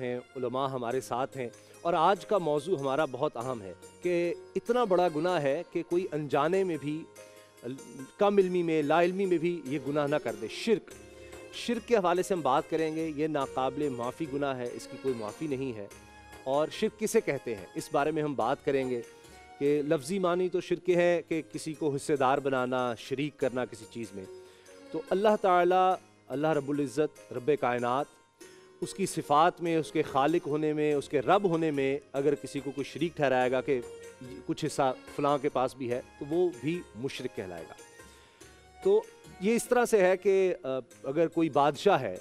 हैं उलमा हमारे साथ हैं और आज का मौजू हमारा बहुत अहम है कि इतना बड़ा गुनाह है कि कोई अनजाने में भी कम इलमी में लाइलमी में भी ये गुनाह ना कर दे शिरक शिरक के हवाले से हम बात करेंगे ये नाकबले माफ़ी गुनाह है इसकी कोई माफ़ी नहीं है और शिरक किसे कहते हैं इस बारे में हम बात करेंगे कि लफ्ज़ी मानी तो शिरक है कि किसी को हिस्सेदार बनाना शरीक करना किसी चीज़ में तो अल्लाह ताला अल्लाह रब्बुल इज़्ज़त रब कायनात उसकी सिफात में उसके खालिक होने में उसके रब होने में अगर किसी को कुछ शरीक ठहराएगा कि कुछ हिस्सा फलां के पास भी है तो वो भी मुशरक कहलाएगा तो ये इस तरह से है कि अगर कोई बादशाह है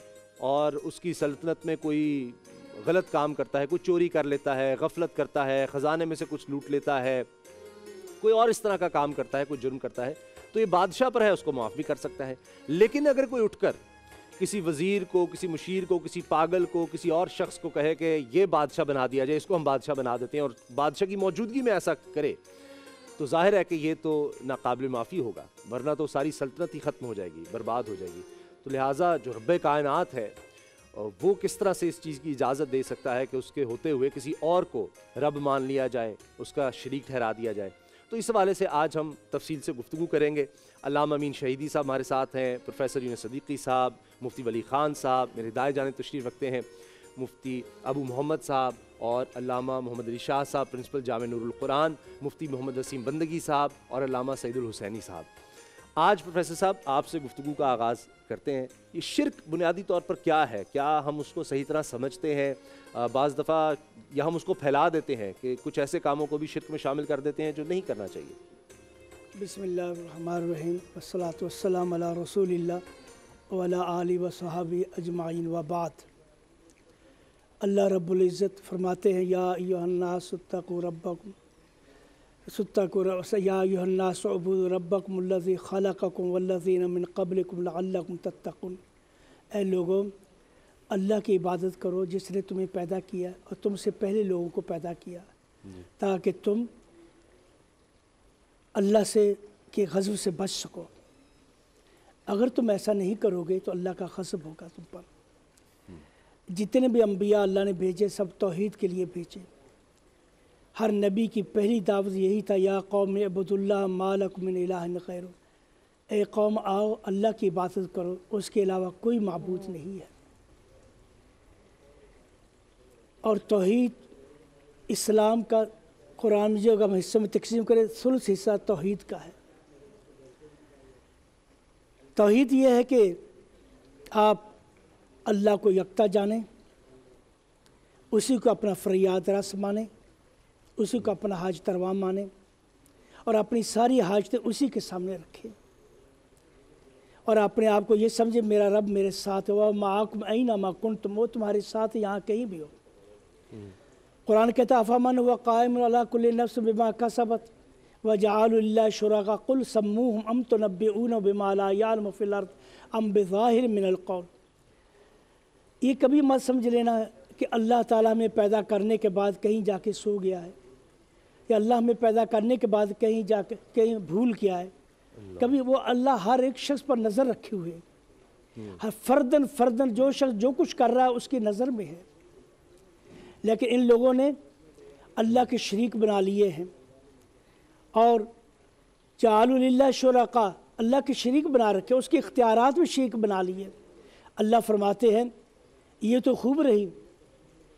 और उसकी सल्तनत में कोई गलत काम करता है कोई चोरी कर लेता है गफलत करता है ख़जाने में से कुछ लूट लेता है कोई और इस तरह का काम करता है कोई जुर्म करता है तो ये बादशाह पर है उसको माफ़ भी कर सकता है लेकिन अगर कोई उठकर किसी वजीर को किसी मुशीर को किसी पागल को किसी और शख्स को कहे कि ये बादशाह बना दिया जाए इसको हम बादशाह बना देते हैं और बादशाह की मौजूदगी में ऐसा करे तो जाहिर है कि ये तो नाकबिल माफ़ी होगा वरना तो सारी सल्तनत ही ख़त्म हो जाएगी बर्बाद हो जाएगी तो लिहाजा जो रब कायनत है वो किस तरह से इस चीज़ की इजाज़त दे सकता है कि उसके होते हुए किसी और को रब मान लिया जाए उसका शरीक ठहरा दिया जाए तो इस हवाले से आज हम तफसील से गुफ्तु करेंगे अलाम अमीन शहीदी साहब हमारे साथ हैं प्रोफेसर यून सदीकी साहब मुफ्ती वली ख़ान साहब मेरे दाए जाने तशरीफ़ रखते हैं मुफ्ती अबू मोहम्मद साहब और अलामा मोहम्मद अली शाह साहब प्रिंसिपल जाम नूरकुरान मुफ्ती मोहम्मद वसीम बंदगी साहब और अलामा सैदुल हुसैनी साहब आज प्रोफेसर साहब आपसे गुफ्तु का आगाज़ करते हैं ये शिरक बुनियादी तौर पर क्या है क्या हम उसको सही तरह समझते हैं बज़ दफ़ा या हम उसको फैला देते हैं कि कुछ ऐसे कामों को भी शिरक में शामिल कर देते हैं जो नहीं करना चाहिए बसमिल वसलाम रसूल वाला आली व अजमाइन वबात अल्लाह रब्ज़त फरमाते हैं या यान्नास तक सत्तकुरस याबुद रब्बकमल्लि खलकम वल्लिन मिन कबलकुम अल्लकुम तत्तकुन ए लोगों अल्लाह की इबादत करो जिसने तुम्हें पैदा किया और तुमसे पहले लोगों को पैदा किया ताकि तुम अल्लाह से के गज़ब से बच सको अगर तुम ऐसा नहीं करोगे तो अल्लाह का गज़ब होगा तुम पर हम्म। जितने भी अम्बिया अल्लाह ने भेजे सब तोहद के लिए भेजे हर नबी की पहली दावत यही था या कौम अबुदुल्ला मालक मिन खैर ए कौम आओ अल्लाह की इबादत करो उसके अलावा कोई मबूद नहीं है और तोहद इस्लाम का कुरान जो अगर हम हिस्सों में तकसीम करें सुलस हिस्सा तोहद का है तोहद यह है कि आप अल्लाह को यकता जानें उसी को अपना फरियाद रस मानें उसी को अपना हाज तरवा माने और अपनी सारी हाजतें तो उसी के सामने रखें और अपने आप को ये समझे मेरा रब मेरे साथ है वह माक आई ना माकुन तुम वो तुम्हारे साथ यहाँ कहीं भी हो कुरान कहता अफामन व कायम कुल नफ्स बिमा का सबत व जाल शुरा का कुल समूह अम तो नब ऊन बिमालायालमफिल अम बिज़ाहिर मिनलकौल ये कभी मत समझ लेना कि अल्लाह ताला में पैदा करने के बाद कहीं जाके सो गया है कि अल्लाह में पैदा करने के बाद कहीं जा कहीं भूल किया है कभी वो अल्लाह हर एक शख्स पर नज़र रखे हुए हम्म। हर फर्दन फर्दन जो शख्स जो कुछ कर रहा है उसकी नज़र में है लेकिन इन लोगों ने अल्लाह के शरीक बना लिए हैं और चालुल्ला शुरा अल्लाह के शरीक बना रखे उसके इख्तियार में शरीक बना लिए अल्लाह फरमाते हैं ये तो खूब रही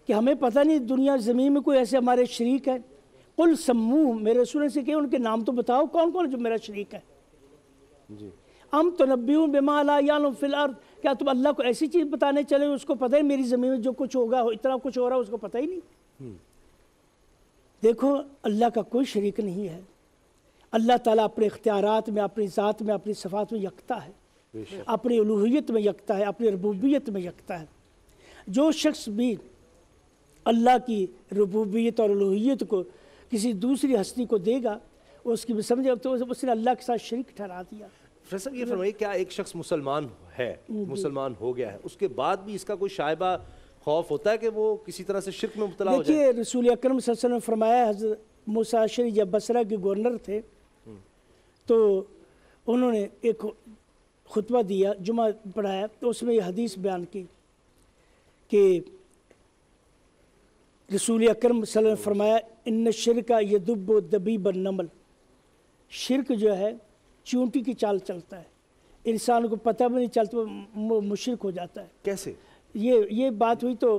कि हमें पता नहीं दुनिया ज़मीन में कोई ऐसे हमारे शरीक हैं कुल समूह मेरे रसूल से कहे उनके नाम तो बताओ कौन कौन जो मेरा शरीक है जी हम तो नबी हूँ बेमाला फिलर क्या तुम अल्लाह को ऐसी चीज़ बताने चले उसको पता ही मेरी ज़मीन में जो कुछ होगा इतना कुछ हो रहा है उसको पता ही नहीं हम्म। देखो अल्लाह का कोई शरीक नहीं है अल्लाह ताला अपने इख्तियारत में अपनी ज़ात में अपनी सफ़ात में यकता है अपनी उलूहियत में यकता है अपनी रबूबियत में यकता है जो शख्स भी अल्लाह की रबूबियत और उलूहियत को किसी दूसरी हस्ती को देगा उसकी भी समझे तो उसने अल्लाह के साथ शरीक ठहरा दिया प्रोफेसर ये फरमाइए क्या एक शख्स मुसलमान है मुसलमान हो गया है उसके बाद भी इसका कोई शायबा खौफ होता है कि वो किसी तरह से शिरक में मुबला हो जाए रसूल अक्रम ने फरमाया हजरत मुसाशरी जब बसरा के गवर्नर थे हम्म। तो उन्होंने एक खुतबा दिया जुमा पढ़ाया तो उसमें यह हदीस बयान की कि रसूल अक्रम ने फरमाया इन शिर का ये दुब दबी नमल शिरक जो है चूंटी की चाल चलता है इंसान को पता भी नहीं चलता वो मुशरक हो जाता है कैसे ये ये बात हुई तो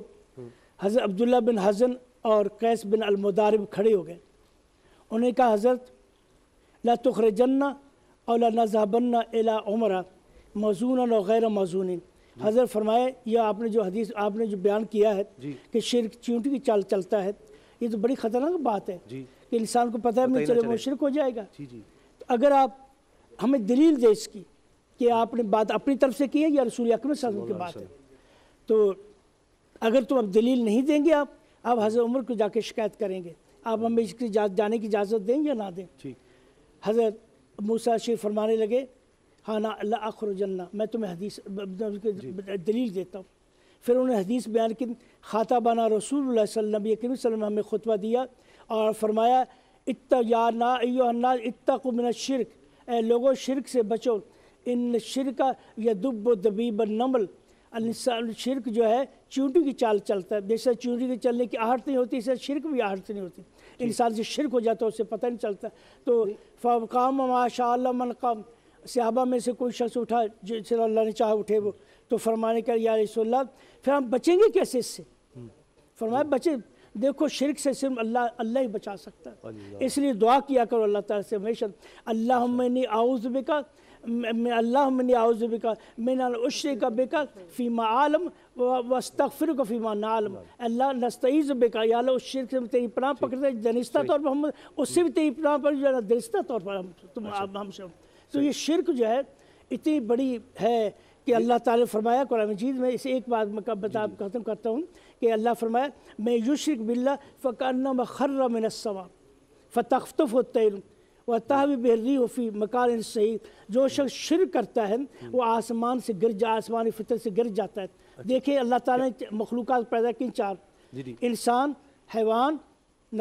हज़रत अब्दुल्ला बिन हजन और कैस बिन अलमदारब खड़े हो गए उन्होंने कहा हज़रत ला तुखर जन्ना और ला नजहबन्ना एला उमरा मौजून और गैर मौजून हजर फरमाए या आपने जो हदीस आपने जो बयान किया है कि शेर चींटी की चाल चलता है ये तो बड़ी ख़तरनाक बात है कि इंसान को पता है चले वो शिरक हो जाएगा तो अगर आप हमें दलील दे इसकी कि आपने बात अपनी तरफ से की है या रसूल अकरम की बात है तो अगर तो अब दलील नहीं देंगे आप आप हज़रत उमर को जाके शिकायत करेंगे आप हमें इसकी जाने की इजाज़त दें या ना दें हज़रत मूसा शेर फरमाने लगे हाँ ना अल्लाह आखर जन्ना मैं तुम्हें हदीस दलील देता हूँ फिर उन्होंने हदीस बयान की बना रसूल नबी करीम हमें खुतबा दिया और फरमाया इतना या ना योन्ना इतना को मिना शिरक ए लोगो शिरक से बचो इन शिरक या दुब दबीब नमल शिरक जो है चूंटी की चाल चलता है जैसे चूंटी के चलने की आहट नहीं होती इससे शिरक भी आहट नहीं होती इंसान से शिरक हो जाता है उससे पता नहीं चलता तो फ़ाम माशा मन काम सहाबा में से कोई शख्स उठा जिसे अल्लाह ने चाह उठे वो तो फरमाने का यार रसोल्ला फिर हम बचेंगे कैसे इससे फरमाए बचे देखो शिरक से सिर्फ अल्लाह अल्लाह ही बचा सकता है इसलिए दुआ किया करो अल्लाह ताला से हमेशा अल्लाह मैंने आउज़ बेका मैं अल्लाह मैंने आउज़ बेका मैंने उशरे का बेका फ़ीमा आलम वस्तफ़िर का फ़ीमा नालम अल्लाह नस्तईज़ बेका या उस शिरक से तेरी पनाह पकड़ते हैं तौर पर हम उससे भी तेरी पनाह पर जो है दिलस्ता तौर पर हम तुम अच्छा। हम तो ये शिरक जो है इतनी बड़ी है कि अल्लाह ताला फरमाया कुरान मजीद में इसे एक बात मैं बता खत्म करता हूँ कि अल्लाह फरमाया मैं युशरक बिल्ला फ़काना मखर्र मिनसवा फ़तख्तफ़ तैर व तहवी बहरी वफ़ी मकान सही जो शख्स शिर करता है वो आसमान से गिर जा आसमानी फितर से गिर जाता है अच्छा। देखिए अल्लाह ताला ने मखलूक पैदा की चार इंसान हैवान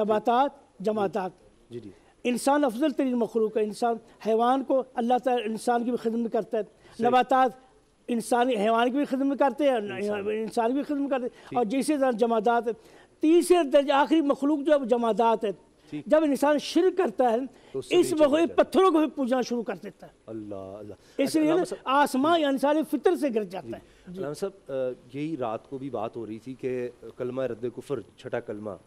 नबातात जमातात इंसान अफजल तरीन मखलूक है इंसान हैवान को अल्लाह ताला इंसान की भी खिदमत करता है नबातात इंसानी हैवान की भी खिदमत करते हैं इंसान की भी खिदमत करते हैं और जैसे जमादात है तीसरे दर्ज आखिरी मखलूक जो है जमादात है जब इंसान शिर करता है तो इस वक्त पत्थरों को भी पूजना शुरू कर देता है अल्लाह अल्लाह इसलिए आसमान इंसान फितर से गिर जाता है साहब यही रात को भी बात हो रही थी कि कलमा रद्द कुफर छठा कलमा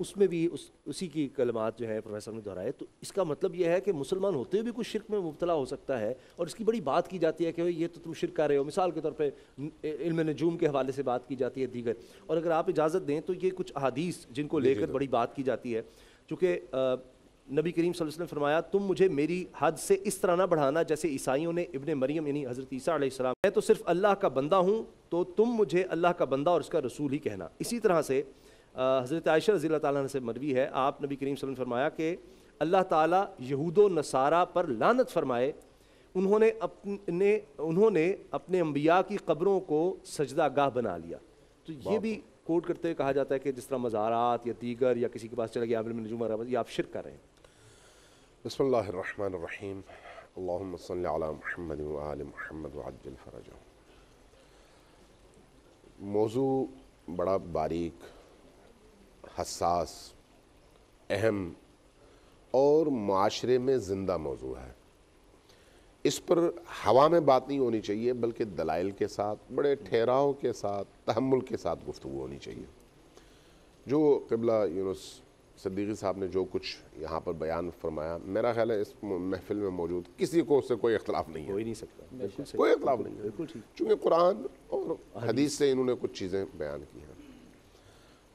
उसमें भी उस उसी की कलमात जो है प्रोफेसर ने दोहराए तो इसका मतलब यह है कि मुसलमान होते हुए भी कुछ शिरक में मुबतला हो सकता है और इसकी बड़ी बात की जाती है कि भाई ये तो तुम शिरक कर रहे हो मिसाल के तौर पर इल्म नजूम के हवाले से बात की जाती है दीगर और अगर आप इजाज़त दें तो ये कुछ अहादीस जिनको लेकर बड़ी बात की जाती है चूँकि नबी करीम वसल्लम ने फरमाया तुम मुझे मेरी हद से इस तरह ना बढ़ाना जैसे ईसाइयों ने इब्ने मरियम यानी हज़रत ईसा सलाम मैं तो सिर्फ अल्लाह का बंदा हूँ तो तुम मुझे अल्लाह का बंदा और उसका रसूल ही कहना इसी तरह से हज़रत आयशा रज़ी ताली से मरवी है आप नबी करीम वसल्लम फरमाया कि अल्लाह ताला यहूद नसारा पर लानत फरमाए उन्होंने अपने उन्होंने अपने अम्बिया की कब्रों को सजदा गाह बना लिया तो ये भी कोट करते हुए कहा जाता है कि जिस तरह मज़ारात या दीगर या किसी के पास चले गए नजूम ये आप शिर कर रहे हैं बसमीम मौजू बड़ा बारीक हसास अहम और माशरे में ज़िंदा मौजू है इस पर हवा में बात नहीं होनी चाहिए बल्कि दलाइल के साथ बड़े ठहराव के साथ तहमुल के साथ गुफ्तु होनी चाहिए जो कबला यूनुस सदीकी साहब ने जो कुछ यहाँ पर बयान फरमाया मेरा ख्याल है इस महफिल में मौजूद किसी को उससे कोई इख्तलाफ नहीं है कोई नहीं सकता कोई इख्तलाफ नहीं है चूँकि कुरान और हदीस से इन्होंने कुछ चीज़ें बयान की हैं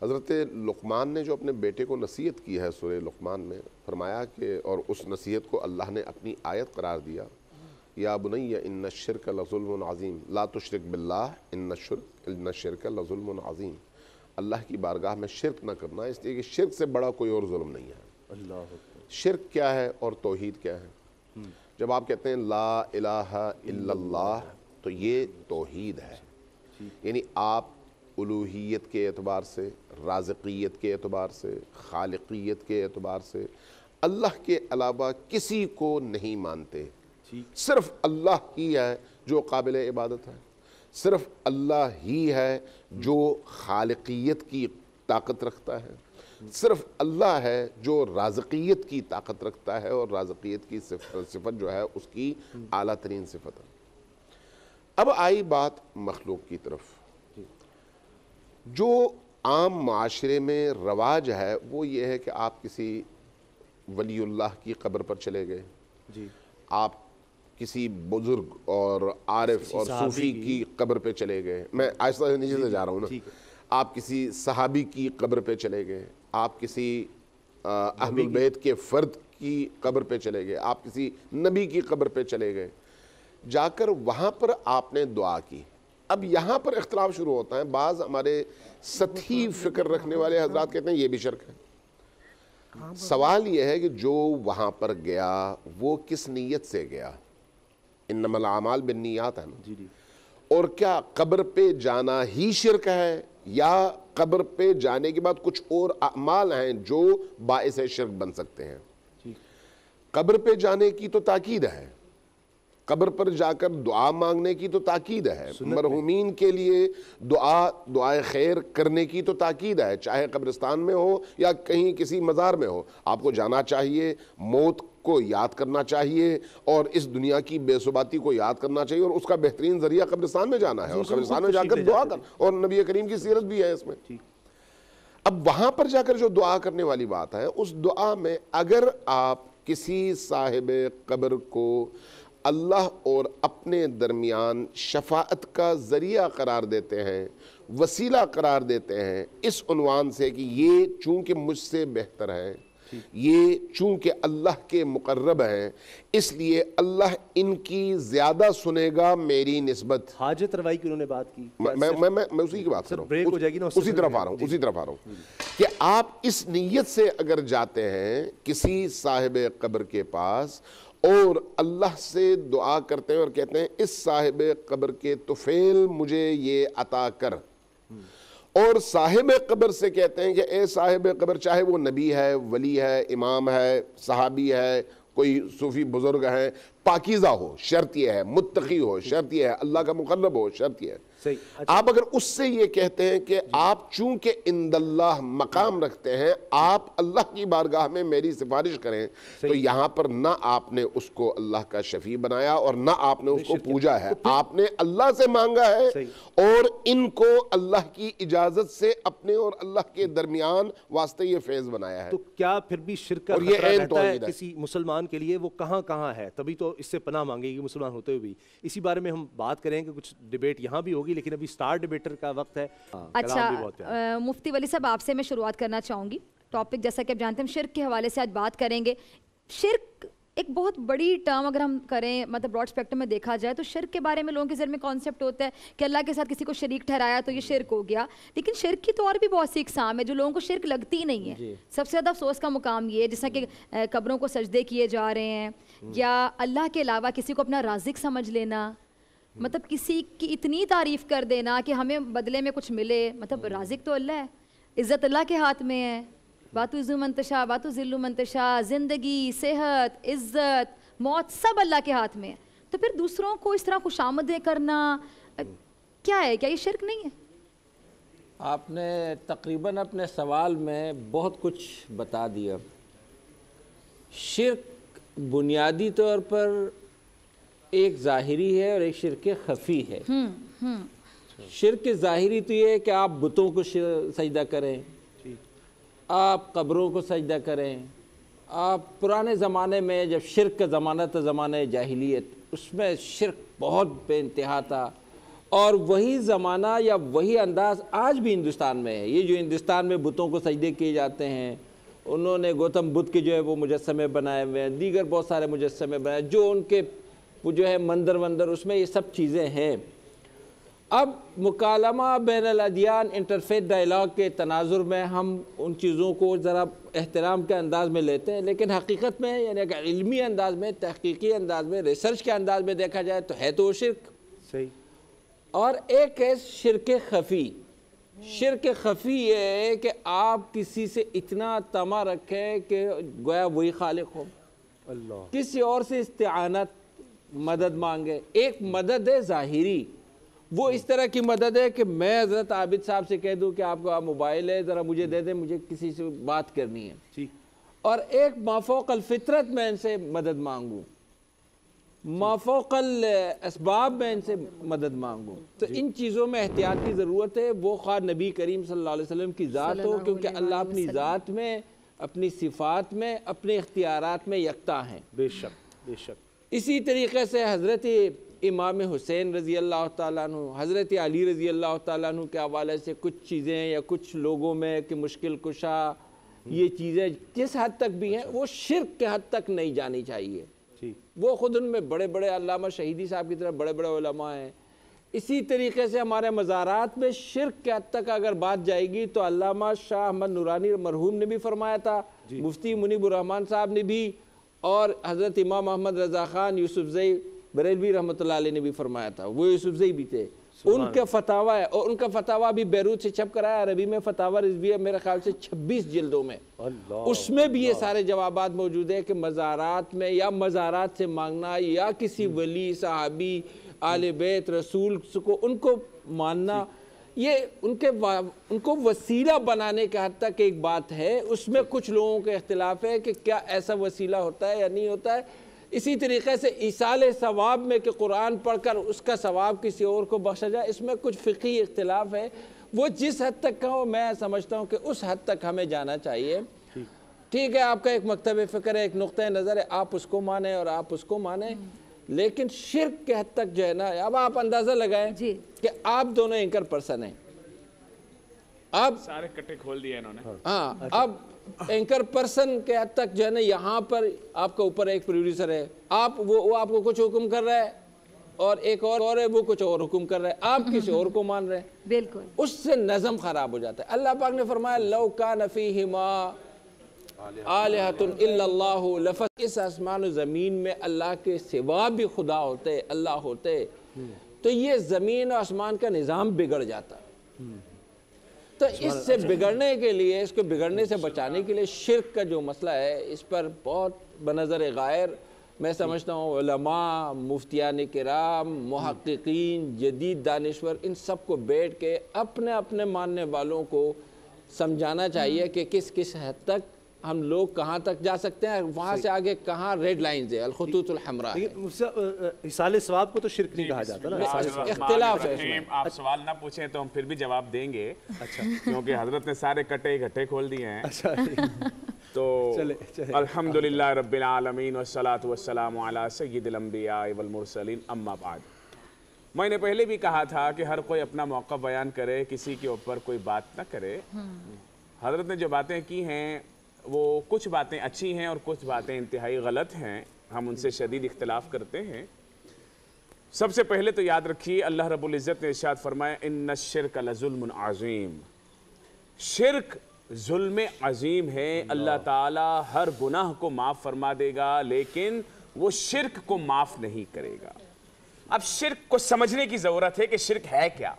हज़रत लकमान ने जो अपने बेटे को नसीहत की है सुर लकमान में फरमाया कि और उस नसीहत को अल्लाह ने अपनी आयत करार दिया या बुनैया इन ला तो लातुशरक बिल्ला इन नशर नशरक लजुल्मज़ीम अल्लाह की बारगाह में शिरक ना करना इसलिए कि शिरक से बड़ा कोई और म नहीं है अल्लाह शिरक क्या है और तोहद क्या है हम्म। जब आप कहते हैं ला अला तो ये तोहद है यानी आप उलूहियत के अतबार से राजकीत के अतबार से खालकियत के अतबार से अल्लाह के अलावा किसी को नहीं मानते सिर्फ अल्लाह ही है जो काबिल इबादत है सिर्फ अल्लाह ही है जो खालकियत की ताकत रखता है सिर्फ अल्लाह है जो राजकीत की ताकत रखता है और राजकीत की सिफत जो है उसकी अली तरीन सिफत है अब आई बात मखलूक की तरफ जो आम माशरे में रवाज है वो ये है कि आप किसी वलील्ला की कब्र पर चले गए जी आप किसी बुज़ुर्ग और आरिफ और सूफी की कब्र पे चले गए मैं आहिस्ता नीचे से जा रहा हूँ ना आप किसी सहाबी की कब्र पे चले गए आप किसी अहमद के फ़र्द की कब्र पे चले गए आप किसी नबी की कब्र पे चले गए जाकर वहाँ पर आपने दुआ की अब यहाँ पर इख्तलाफ शुरू होता है बाज़ हमारे सती फिक्र रखने वाले हजरात कहते हैं ये भी शर्क है सवाल यह है कि जो वहाँ पर गया वो किस नीयत से गया इन नमलामाल बिन नीयत है ना और क्या कब्र पे जाना ही शिरक है या कब्र पे जाने के बाद कुछ और अमाल हैं जो बायस शिरक बन सकते हैं कब्र पे जाने की तो ताकीद है कब्र पर जाकर दुआ मांगने की तो ताकीद है मरहूमिन के लिए दुआ दुआ खैर करने की तो ताकीद है चाहे कब्रिस्तान में हो या कहीं किसी मज़ार में हो आपको जाना चाहिए मौत को याद करना चाहिए और इस दुनिया की बेसुबाती को याद करना चाहिए और उसका बेहतरीन जरिया कब्रिस्तान में जाना है और कब्रिस्तान में तो जाकर दुआ कर और नबी करीम की सीरत भी है इसमें अब वहां पर जाकर जो दुआ करने वाली बात है उस दुआ में अगर आप किसी साहिब कब्र को अल्लाह और अपने दरमियान शफात का ज़रिया करार देते हैं वसीला करार देते हैं इस उनवान से कि ये चूँकि मुझसे बेहतर है ये चूँकि अल्लाह के मुकर्रब हैं इसलिए अल्लाह इनकी ज़्यादा सुनेगा मेरी नस्बत हाजत रवाई की उन्होंने बात की मैं मैं, मैं मैं मैं उसी की बात कर रहा हूँ हो जाएगी ना उसी तरफ आ रहा हूँ उसी तरफ आ रहा हूँ कि आप इस नीयत से अगर जाते हैं किसी साहिब कब्र के पास और अल्लाह से दुआ करते हैं और कहते हैं इस साहिब कब्र के तुफेल मुझे ये अता कर और साहिब कब्र से कहते हैं कि ए साहिब कब्र चाहे वो नबी है वली है इमाम है सहाबी है कोई सूफ़ी बुज़ुर्ग हैं पाकिज़ा हो शर्त यह है मुतकी हो शर्त यह है अल्लाह का मुकर्रब हो शर्त यह है अच्छा। आप अगर उससे ये कहते हैं कि आप चूंकि इंदल्लाह मकाम रखते हैं आप अल्लाह की बारगाह में मेरी सिफारिश करें तो यहाँ पर ना आपने उसको अल्लाह का शफी बनाया और ना आपने उसको पूजा है तो आपने अल्लाह से मांगा है और इनको अल्लाह की इजाजत से अपने और अल्लाह के दरमियान वास्ते ये फैज बनाया है तो क्या फिर भी शिरकत और ये रहता है किसी मुसलमान के लिए वो कहाँ कहाँ है तभी तो इससे पनाह मांगेगी मुसलमान होते हुए भी इसी बारे में हम बात करेंगे कुछ डिबेट यहाँ भी होगी लेकिन अभी स्टार डिबेटर का वक्त है हाँ। अच्छा मुफ्ती वली साहब आपसे मैं शुरुआत करना चाहूँगी टॉपिक जैसा कि आप जानते हैं शिरक के हवाले से आज बात करेंगे शिरक एक बहुत बड़ी टर्म अगर हम करें मतलब ब्रॉड स्पेक्ट्रम में देखा जाए तो शिरक के बारे में लोगों के जर में कॉन्सेप्ट होता है कि अल्लाह के साथ किसी को शरीक ठहराया तो ये शिरक हो गया लेकिन शिरक की तो और भी बहुत सी इकसाम है जो लोगों को शिरक लगती नहीं है सबसे ज़्यादा अफसोस का मुकाम ये है जैसा कि हम्म। कब्रों को सजदे किए जा रहे हैं हम्म। या अल्लाह के अलावा किसी को अपना राजिक समझ लेना हम्म। मतलब किसी की इतनी तारीफ़ कर देना कि हमें बदले में कुछ मिले मतलब राजिक तो अल्लाह है इज़्ज़त अल्लाह के हाथ में है बातुज़ुम बातु बातुज़िल्लु मंतशा ज़िंदगी सेहत इज़्ज़त मौत सब अल्लाह के हाथ में है तो फिर दूसरों को इस तरह खुश आमदे करना क्या है क्या ये शिरक नहीं है आपने तकरीबन अपने सवाल में बहुत कुछ बता दिया शिरक बुनियादी तौर पर एक ज़ाहिरी है और एक शिरक खफी है हुँ, हम्म, हुँ। हम्म। शिरक ज़ाहिरी तो ये है कि आप बुतों को सजदा करें आप कब्रों को सजदा करें आप पुराने ज़माने में जब शिरक का ज़माना था ज़माने जाहिलियत उसमें शिरक बहुत बेानतहा था और वही ज़माना या वही अंदाज़ आज भी हिंदुस्तान में है ये जो हिंदुस्तान में बुतों को सजदे किए जाते हैं उन्होंने गौतम बुद्ध के जो है वो मुजस्मे बनाए हुए हैं दीगर बहुत सारे मुजस्मे बनाए जो उनके जो है मंदिर वंदर उसमें ये सब चीज़ें हैं अब मुकालमा बैन अदियान इंटरफेथ डायलाग के तनाजुर में हम उन चीज़ों को ज़रा एहतराम के अंदाज़ में लेते हैं लेकिन हकीकत में यानी अगर इलमी अंदाज में तहकीकी अंदाज में रिसर्च के अंदाज में देखा जाए तो है तो शिरक सही और एक है शिरक खफ़ी शिरक खफ़ी ये है कि आप किसी से इतना तमा रखें कि गोया वही खालिक हो अल्लाह किसी और से इस्तानत मदद मांगे एक मदद है ज़ाहिरी वो इस तरह की मदद है कि मैं हजरत आबिद साहब से कह दूं कि आपको आप मोबाइल है ज़रा मुझे दे दें मुझे किसी से बात करनी है ठीक और एक माफोकल फितरत में इनसे मदद मांगूँ माफोकल इसबाब में इनसे मदद मांगूँ तो इन चीज़ों में एहतियात की ज़रूरत है वो ख़्वा नबी करीम सल्लल्लाहु अलैहि वसल्लम की ज़ात हो क्योंकि अल्लाह अपनी ज़ात में अपनी सिफात में अपने इख्तियार में यकता हैं बेशक बेशक इसी तरीके से हज़रत इमाम हुसैन रज़ी अल्लाह तु हज़रत अली रज़ी अल्लाह तु के हवाले से कुछ चीज़ें या कुछ लोगों में कि मुश्किल कुशा ये चीज़ें जिस हद तक भी हैं वो शिरक के हद तक नहीं जानी चाहिए वो ख़ुद उनमें बड़े बड़े अलामा शहीदी साहब की तरफ बड़े बड़े हैं इसी तरीके से हमारे मज़ारात में शिरक के हद तक अगर बात जाएगी तो अलामा शाह अहमद नूरानी मरहूम ने भी फरमाया था मुफ्ती मुनीबुररहमान साहब ने भी और हज़रत इमाम अहमद रज़ा ख़ान यूसुफ़ ज़ई बरेलवी रहमत ने भी फरमाया था वो यूसुफजई भी थे उनका फतावा है और उनका फतावा भी बैरूत से छप कर आया अरबी में फतावा है मेरे ख्याल से 26 जिल्दों में उसमें भी ये सारे जवाब मौजूद है कि मज़ारात में या मज़ारात से मांगना या किसी वली साहबी आल बैत रसूल को उनको मानना ये उनके उनको वसीला बनाने के हद तक एक बात है उसमें कुछ लोगों के अख्तिलाफ़ है कि क्या ऐसा वसीला होता है या नहीं होता है इसी तरीके से ईसाल सवाब में कि कुरान पढ़कर उसका सवाब किसी और को बख्शा जाए इसमें कुछ फ़िकी इख्तलाफ है वो जिस हद तक का हो मैं समझता हूँ कि उस हद तक हमें जाना चाहिए ठीक है आपका एक मकतब फ़िक्र है एक नुक़ नज़र है आप उसको माने और आप उसको माने हम्म। लेकिन शिरक के हद तक जो है ना अब आप अंदाज़ा लगाएं कि आप दोनों एंकर पर्सन हैं अब सारे कट्टे खोल दिए इन्होंने हाँ अच्छा। अब एंकर पर्सन के हद तक जो है ना यहाँ पर आपके ऊपर एक प्रोड्यूसर है आप वो वो आपको कुछ हुक्म कर रहा है और एक और और है वो कुछ और हुक्म कर रहा है आप हम्म, किसी हम्म, और हम्म। को मान रहे हैं बिल्कुल उससे नज़म ख़राब हो जाता है अल्लाह पाक ने फरमाया लव का नफ़ी हिमा इस आसमान ज़मीन में अल्लाह के सिवा भी खुदा होते अल्लाह होते तो ये ज़मीन और आसमान का निज़ाम बिगड़ जाता तो इससे बिगड़ने के लिए इसको बिगड़ने से बचाने के लिए शिरक का जो मसला है इस पर बहुत बनज़र गायर मैं समझता हूँ लमा मुफ्तियान कराम महक्कीन जदीद दानश्वर इन सब को बैठ के अपने अपने मानने वालों को समझाना चाहिए कि किस किस हद तक हम लोग कहाँ तक जा सकते हैं वहाँ से आगे कहाँ रेड लाइन है अलखतूत इसाल स्वाब को तो शिरक नहीं कहा जाता है आप सवाल ना पूछें तो हम फिर भी जवाब देंगे अच्छा क्योंकि हजरत ने सारे कटे इकट्ठे खोल दिए हैं अच्छा तो अलहमदिल्ला रबालमीन वसलात वसलाम सैदम्बियामरसलिन अम्माबाद मैंने पहले भी कहा था कि हर कोई अपना मौका बयान करे किसी के ऊपर कोई बात ना करे हम्म। हजरत ने जो बातें की हैं वो कुछ बातें अच्छी हैं और कुछ बातें इंतहाई गलत हैं हम उनसे शदीद इख्तलाफ करते हैं सबसे पहले तो याद रखिए अल्लाह रबुल्ज़त ने इर्शाद फरमाया इन शिरक लजुल्म शिरक जुल्म अजीम है अल्लाह ताला हर गुनाह को माफ़ फरमा देगा लेकिन वो शिरक को माफ़ नहीं करेगा अब शिरक को समझने की ज़रूरत है कि शिरक है क्या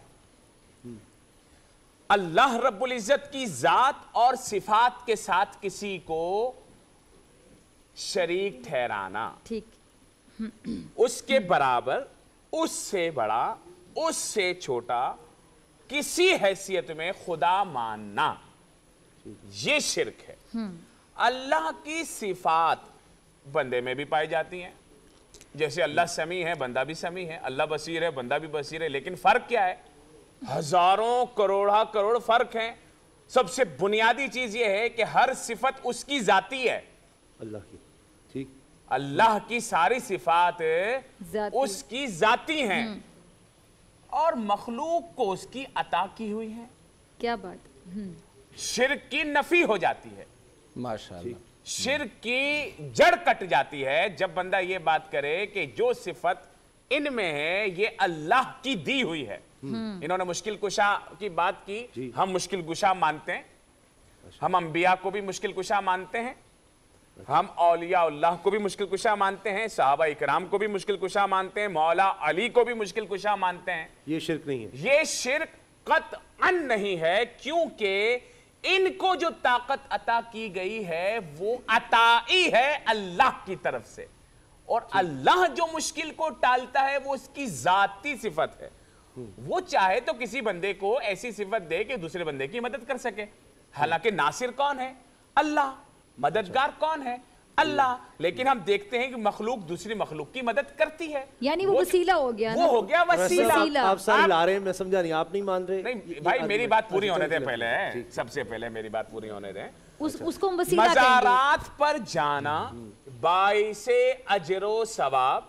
अल्लाह रब्बुल इज़्ज़त की ज़ात और सिफात के साथ किसी को शरीक ठहराना ठीक उसके बराबर उससे बड़ा उससे छोटा किसी हैसियत में खुदा मानना ये शिरक है हम्म। अल्लाह की सिफात बंदे में भी पाई जाती हैं जैसे अल्लाह समी है बंदा भी समी है अल्लाह बसीर है बंदा भी बसीर है लेकिन फ़र्क क्या है हजारों करोड़ा करोड़ फर्क हैं सबसे बुनियादी चीज यह है कि हर सिफत उसकी जाती है अल्लाह की ठीक अल्लाह की सारी सिफात उसकी जाती हैं हम्म। और मखलूक को उसकी अता की हुई है क्या बात हम्म। शिर की नफी हो जाती है माशाल्लाह शिर की जड़ कट जाती है जब बंदा ये बात करे कि जो सिफत इनमें है ये अल्लाह की दी हुई है हम्म। इन्होंने मुश्किल कुशा की बात की हम मुश्किल गुशा मानते हैं अच्छा। हम अंबिया को भी मुश्किल कुशा मानते हैं अच्छा। हम औलिया अल्लाह को भी मुश्किल कुशा मानते हैं साहबा इकराम को भी मुश्किल कुशा मानते हैं मौला अली को भी मुश्किल कुशा मानते हैं ये शिरक नहीं है ये शिरक कत अन नहीं है क्योंकि इनको जो ताकत अता की गई है वो अताई है अल्लाह की तरफ से और अल्लाह जो मुश्किल को टालता है वो उसकी जाती सिफत है हम्म। वो चाहे तो किसी बंदे को ऐसी सिफत दे कि दूसरे बंदे की मदद कर सके हालांकि नासिर कौन है अल्लाह मददगार अच्छा। कौन है अल्लाह लेकिन हम देखते हैं कि मखलूक दूसरी मखलूक की मदद करती है यानी वो, वो वसीला हो गया वो हो गया वसीला आप, सारे ला रहे हैं मैं समझा नहीं आप नहीं मान रहे नहीं भाई मेरी बात पूरी होने दें पहले सबसे पहले मेरी बात पूरी होने दें उस अच्छा। उसको मजारात पर जाना बाईसे अजरो सवाब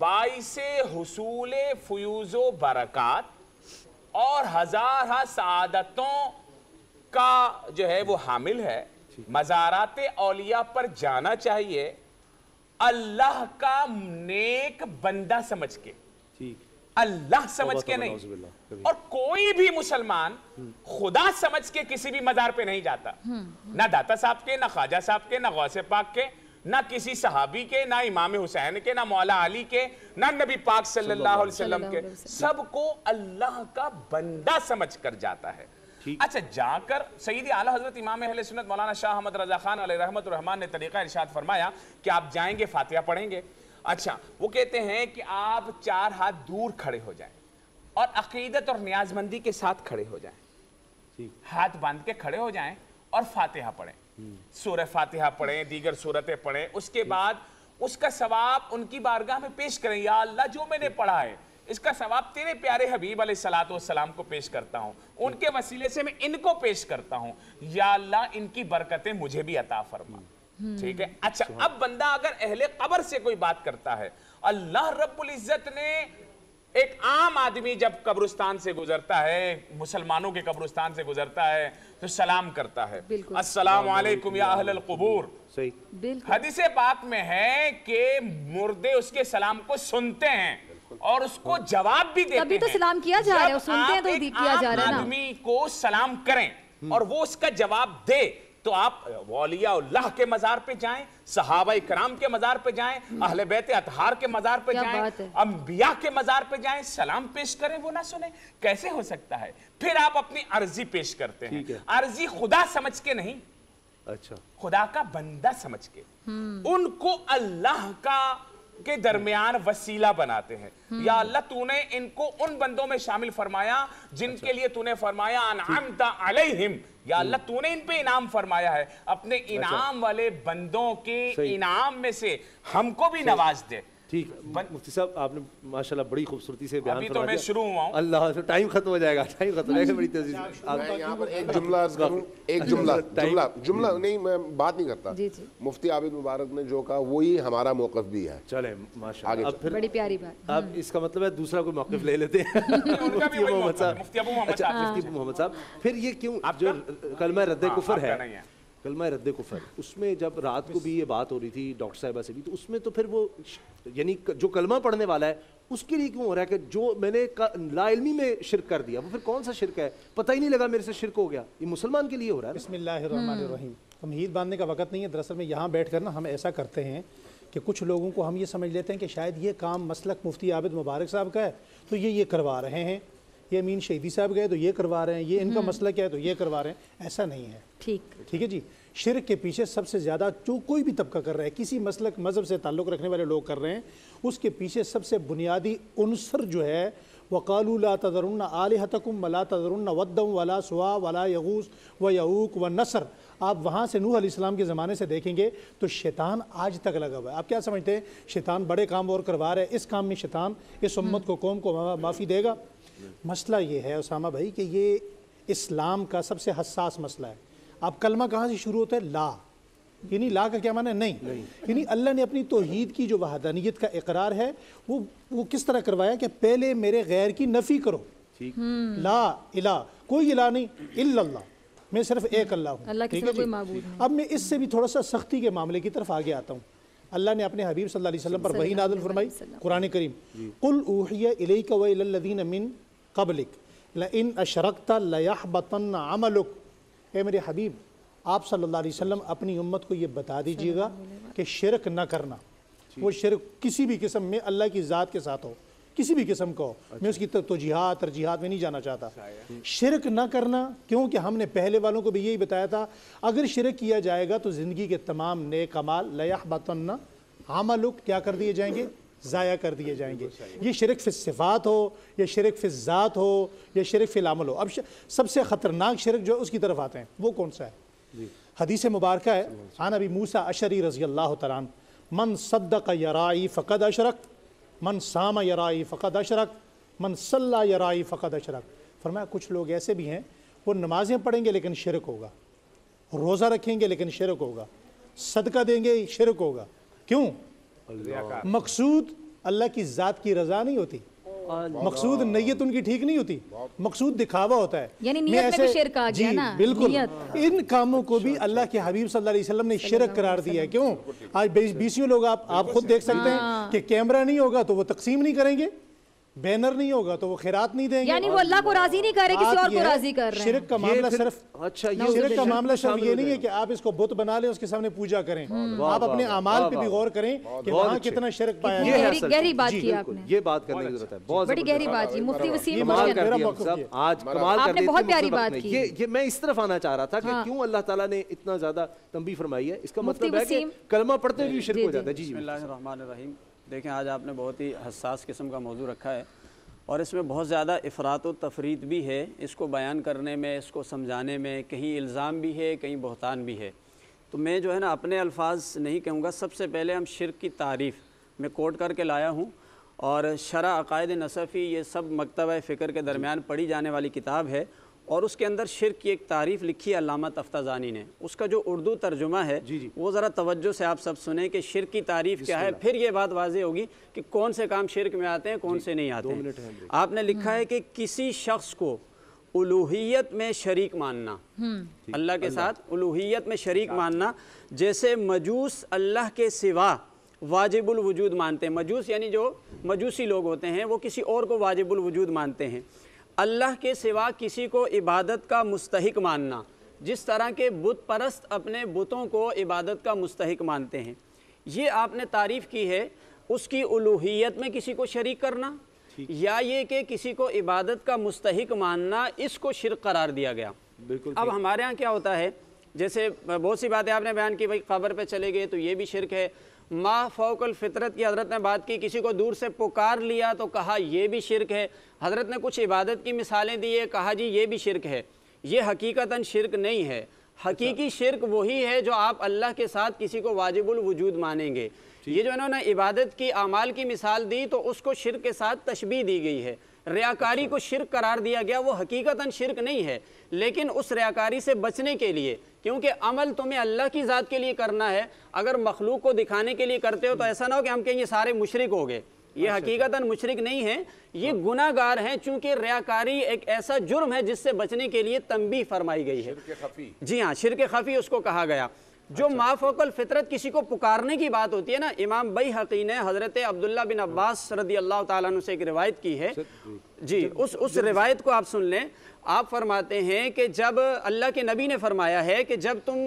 बाईसे हसूल फ्यूज़ो बरक़ात और हज़ार हा का जो है वो हामिल है मज़ारात औलिया पर जाना चाहिए अल्लाह का नेक बंदा समझ के ठीक अल्लाह समझ के नहीं और कोई भी मुसलमान हम्म। खुदा समझ के किसी भी मजार पे नहीं जाता हम्म, हम्म। ना दाता साहब के ना ख्वाजा साहब के ना गौसे पाक के ना किसी सहाबी के ना इमाम हुसैन के ना मौला अली के ना नबी पाक सल्लल्लाहु अलैहि वसल्लम के सबको अल्लाह का बंदा समझ कर जाता है अच्छा जाकर सईद आला हजरत इमाम अहले सुन्नत मौलाना शाह अहमद रजा खान रहमत रहमान ने तरीका इरशाद फरमाया कि आप जाएंगे फातिहा पढ़ेंगे अच्छा वो कहते हैं कि आप चार हाथ दूर खड़े हो जाए और अकीदत और न्याजमंदी के साथ खड़े हो जाएं हाथ बांध के खड़े हो जाएं और फातिहा पढ़ें हम्म। सूर्य फातिहा पढ़ें दीगर सूरतें पढ़ें उसके बाद उसका सवाब उनकी बारगाह में पेश करें या अल्लाह जो मैंने पढ़ा है इसका सवाब तेरे प्यारे हबीब सलाम को पेश करता हूं उनके वसीले से मैं इनको पेश करता हूँ या अल्लाह इनकी बरकतें मुझे भी अता फरमा हम्म। ठीक है हम्म। अच्छा अब बंदा अगर अहले कबर से कोई बात करता है अल्लाह रब्बुल इज़्ज़त ने एक आम आदमी जब कब्रिस्तान से गुजरता है मुसलमानों के कब्रिस्तान से गुजरता है तो सलाम करता है अस्सलाम वालेकुम या अहल कबूर सही हदीस पाक में है कि मुर्दे उसके सलाम को सुनते हैं और उसको हाँ। जवाब भी देते तभी तो सलाम किया जा रहा है सुनते हैं तो किया जा रहा है आदमी को सलाम करें हम्म। और वो उसका जवाब दे तो आप उल्लाह के मज़ार पे जाएं सहाबा कराम के मज़ार पे जाएं अहले बैत अतहार के मज़ार पे जाएं अम्बिया के मज़ार पे जाएं सलाम पेश करें वो ना सुने कैसे हो सकता है फिर आप अपनी अर्जी पेश करते हैं है। अर्जी खुदा समझ के नहीं अच्छा खुदा का बंदा समझ के हम्म। उनको अल्लाह का के दरमियान वसीला बनाते हैं हम्म। या अल्लाह तूने इनको उन बंदों में शामिल फरमाया जिनके अच्छा। लिए तूने फरमाया अनअमता अलैहिम या अल्लाह तूने इन पे इनाम फरमाया है अपने इनाम वाले बंदों के इनाम में से हमको भी नवाज दे ठीक मुफ्ती साहब आपने माशाल्लाह बड़ी खूबसूरती से बयान तो मैं शुरू हुआ हूं अल्लाह से टाइम खत्म हो जाएगा टाइम खत्म हो जाएगा बड़ी तेजी से एक जुमला अर्ज करूं एक जुमला जुमला जुमला नहीं मैं बात नहीं करता जी जी मुफ्ती आबिद मुबारक ने जो कहा वही हमारा मौकफ भी है चले माशाल्लाह अब फिर बड़ी प्यारी बात अब हम्म। इसका मतलब है दूसरा कोई मौकफ ले लेते हैं मुफ्ती अबू मोहम्मद अच्छा, साहब मुफ्ती अबू मोहम्मद साहब फिर ये क्यों जो कलमा रद्द कुफर है कलमा रद्द कुफर उसमें जब रात को भी ये बात हो रही थी डॉक्टर साहबा से भी तो उसमें तो फिर वो यानी जो कलमा पढ़ने वाला है उसके लिए क्यों हो रहा है कि जो मैंने लाइलमी में शिरक कर दिया वो फिर कौन सा शिरक है पता ही नहीं लगा मेरे से शिरक हो गया ये मुसलमान के लिए हो रहा है हम ईद बांधने का वक्त नहीं है दरअसल में यहाँ बैठ कर ना हम ऐसा करते हैं कि कुछ लोगों को हम ये समझ लेते हैं कि शायद ये काम मसलक मुफ्ती आबिद मुबारक साहब का है तो ये ये करवा रहे हैं ये अमीन शहीदी साहब गए तो ये करवा रहे हैं ये इनका हम्म। मसला क्या है तो ये करवा रहे हैं ऐसा नहीं है ठीक ठीक है जी शिर के पीछे सबसे ज़्यादा जो कोई भी तबका कर रहा है किसी मसलक मज़हब से ताल्लुक़ रखने वाले लोग कर रहे हैं उसके पीछे सबसे बुनियादी अनसर जो है वकालू ला तदरुन आल हतकुम वला तदरुन वदम वला सुहा वला यगूस व यऊक व नसर आप वहाँ से नूह आसमाम के ज़माने से देखेंगे तो शैतान आज तक लगा हुआ है आप क्या समझते हैं शैतान बड़े काम और करवा रहे हैं इस काम में शैतान इस उम्मत को कौम को माफ़ी देगा मसला ये है उसामा भाई कि ये इस्लाम का सबसे हसास मसला है अब कलमा कहाँ से शुरू होता है ला यानी ला का क्या माना है नहीं, यानी अल्लाह ने अपनी तोहद की जो वहादानियत का इकरार है वो वो किस तरह करवाया कि पहले मेरे गैर की नफ़ी करो हम्म। ला इला कोई इला नहीं इल्ला मैं सिर्फ एक अल्लाह हूँ अब मैं इससे भी थोड़ा सा सख्ती के मामले की तरफ आगे आता हूँ अल्लाह ने अपने हबीब सल्लल्लाहु अलैहि वसल्लम पर वही नादल फरमाई कुरान करीम कुल ऊहिया इलैका व इलल्लज़ीन मिन कबलिक इन अशरकता लयाहबतन अमलुक ए मेरे हबीब आप सल्लल्लाहु अलैहि वसल्लम अपनी उम्मत को ये बता दीजिएगा कि शिरक न करना वो शिरक किसी भी किस्म में अल्लाह की ज़ात के साथ हो किसी भी किस्म को हो अच्छा। मैं उसकी तोजीहत तरजीहत में नहीं जाना चाहता शिरक ना करना क्योंकि हमने पहले वालों को भी यही बताया था अगर शिरक किया जाएगा तो ज़िंदगी के तमाम नए कमाल बतन्ना आमलुक क्या कर दिए जाएंगे ज़ाया कर दिए जाएंगे ये शरक फ़िलफ़ात हो या शरक फ़िलज़ात हो या शरक फ़िलामल हो अब सबसे ख़तरनाक शरक जो है उसकी तरफ आते हैं वो कौन सा है हदीस मुबारक है आन अभी मूसा अशरी रज़ी अल्लाह तरान मन सद्दक यराई फ़कद अशरक मन साम यराई फ़कद अशरक मन सल्ला यराई फ़कद अशरक फरमाया कुछ लोग ऐसे भी हैं वो नमाज़ें पढ़ेंगे लेकिन शरक होगा रोज़ा रखेंगे लेकिन शरक होगा सदका देंगे शरक होगा क्यों मकसूद अल्लाह की ज़ात की रजा नहीं होती मकसूद नैयत उनकी ठीक नहीं होती मकसूद दिखावा होता है यानी नियत में ना बिल्कुल इन कामों को भी अच्छा, अल्लाह अच्छा। के हबीब सल्लल्लाहु अलैहि वसल्लम ने शिरक करार दिया है क्यों आज बीसियों लोग आप आप खुद देख सकते हैं हाँ। कि कैमरा नहीं होगा तो वो तकसीम नहीं करेंगे बैनर नहीं होगा तो वो खैरात नहीं देंगे यानी वो अल्लाह को राजी नहीं करे किसी और को राजी कर रहे हैं शिरक का मामला सिर्फ अच्छा ये शिरक का मामला सिर्फ ये नहीं है कि आप इसको बुत बना लें उसके सामने पूजा करें हाँ, आप अपने अमाल पे भी गौर करें कि वहां कितना शिरक पाया है गहरी बात की आपने ये बात करने की जरूरत है बहुत बड़ी गहरी बात की मुफ्ती वसीम आज कमाल कर आपने बहुत प्यारी बात की ये ये मैं इस तरफ आना चाह रहा था कि हाँ। क्यों अल्लाह ताला ने इतना ज्यादा तंबी फरमाई है इसका मतलब है कि कलमा पढ़ते हुए शिरक हो जाता है जी जी देखें आज आपने बहुत ही हसास किस्म का मौजू रखा है और इसमें बहुत ज़्यादा अफरात तफरीत भी है इसको बयान करने में इसको समझाने में कहीं इल्ज़ाम भी है कहीं बहतान भी है तो मैं जो है ना अपने अल्फाज नहीं कहूँगा सबसे पहले हम शिरक की तारीफ़ मैं कोट करके लाया हूँ और शरा अकायद नसफ़ी ये सब मकतब फ़िक्र के दरमियान पढ़ी जाने वाली किताब है और उसके अंदर शिर की एक तारीफ़ लिखी है अलामत तफ्ताजानी ने उसका जो उर्दू तर्जुमा है जी जी। वो ज़रा तवज्जो से आप सब सुने कि शिर की तारीफ़ क्या है फिर ये बात वाज होगी कि कौन से काम शिरक में आते हैं कौन से नहीं आते हैं आपने लिखा है कि किसी शख्स को उलूहियत में शरीक मानना हम्म। अल्लाह के साथ उलूहियत में शरीक मानना जैसे मजूस अल्लाह के सिवा वाजिबुल वजूद मानते हैं मजूस यानी जो मजूसी लोग होते हैं वो किसी और को वाजिबुल वजूद मानते हैं अल्लाह के सिवा किसी को इबादत का मुस्तक मानना जिस तरह के बुत परस्त अपने बुतों को इबादत का मुस्तक मानते हैं ये आपने तारीफ़ की है उसकी उलूहियत में किसी को शरीक करना या ये कि किसी को इबादत का मुस्तक मानना इसको शर्क करार दिया गया बिल्कुल अब हमारे यहाँ क्या होता है जैसे बहुत सी बातें आपने बयान की भाई कब्र पे चले गए तो ये भी शिरक है माँ फोकल फ़ितरत की हज़रत ने बात की किसी को दूर से पुकार लिया तो कहा यह भी शिरक है हज़रत ने कुछ इबादत की मिसालें दी है कहा जी ये भी शिरक है ये हकीकता शिरक नहीं है हकीकी शिरक वही है जो आप अल्लाह के साथ किसी को वाजिबुल वजूद मानेंगे ये जो इन्होंने इबादत की अमाल की मिसाल दी तो उसको शिरक के साथ तशबी दी गई है रियाकारी को शिरक करार दिया गया वो हकीकता शिरक नहीं है लेकिन उस रियाकारी से बचने के लिए क्योंकि अमल तुम्हें अल्लाह की ज़ात के लिए करना है अगर मखलूक को दिखाने के लिए करते हो तो ऐसा ना हो कि हम कहें ये सारे मुशरक हो गए ये अच्छा, हकीकता अच्छा। मुशरक नहीं है ये हाँ। गुनागार हैं चूंकि रयाकारी एक ऐसा जुर्म है जिससे बचने के लिए तंबी फरमाई गई है जी हाँ शिरक खफी उसको कहा गया जो अच्छा। माफोकल फितरत किसी को पुकारने की बात होती है ना इमाम बई हकी ने हजरत अब्दुल्ला बिन अब्बास रदी अल्लाह तु से एक रिवायत की है जी उस उस रिवायत को आप सुन लें आप फरमाते हैं कि जब अल्लाह के नबी ने फरमाया है कि जब तुम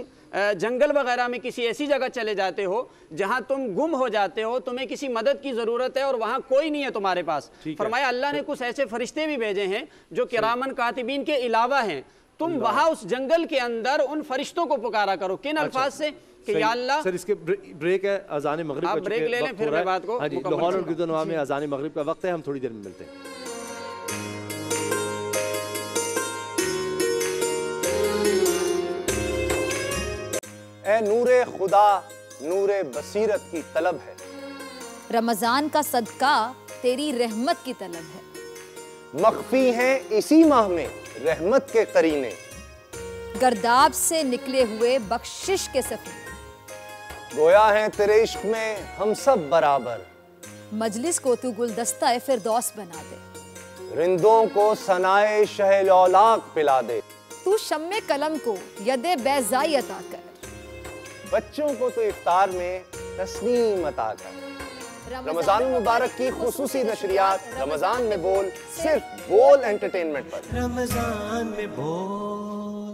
जंगल वगैरह में किसी ऐसी जगह चले जाते हो जहां तुम गुम हो जाते हो तुम्हें किसी मदद की ज़रूरत है और वहां कोई नहीं है तुम्हारे पास फरमाया अल्लाह ने तो कुछ ऐसे फरिश्ते भी भेजे हैं जो किरामन कातिबीन के अलावा हैं तुम वहां उस जंगल के अंदर उन फरिश्तों को पुकारा करो किन अच्छा। अल्फाज से सर इसके ब्रेक है अजान मगरब ब्रेक ले लें फिर मैं बात को हाँ लाहौर और में अजान मगरब का वक्त है हम थोड़ी देर में मिलते हैं ए नूरे खुदा नूरे बसीरत की तलब है रमजान का सदका तेरी रहमत की तलब है मखफी हैं इसी माह में रहमत के करीने गर्दाब से निकले हुए बख्शिश के सफी गोया हैं तेरे इश्क में हम सब बराबर मजलिस को तू गुलदस्ता फिरदौस बना दे रिंदों को सनाए शहल औलाक पिला दे तू शम्मे कलम को यदे बेजाई अता कर बच्चों को तो इफ्तार में तस्नीम अता कर रमजान मुबारक की खसूसी नशरियात रमजान में बोल सिर्फ बोल एंटरटेनमेंट पर रमजान में बोल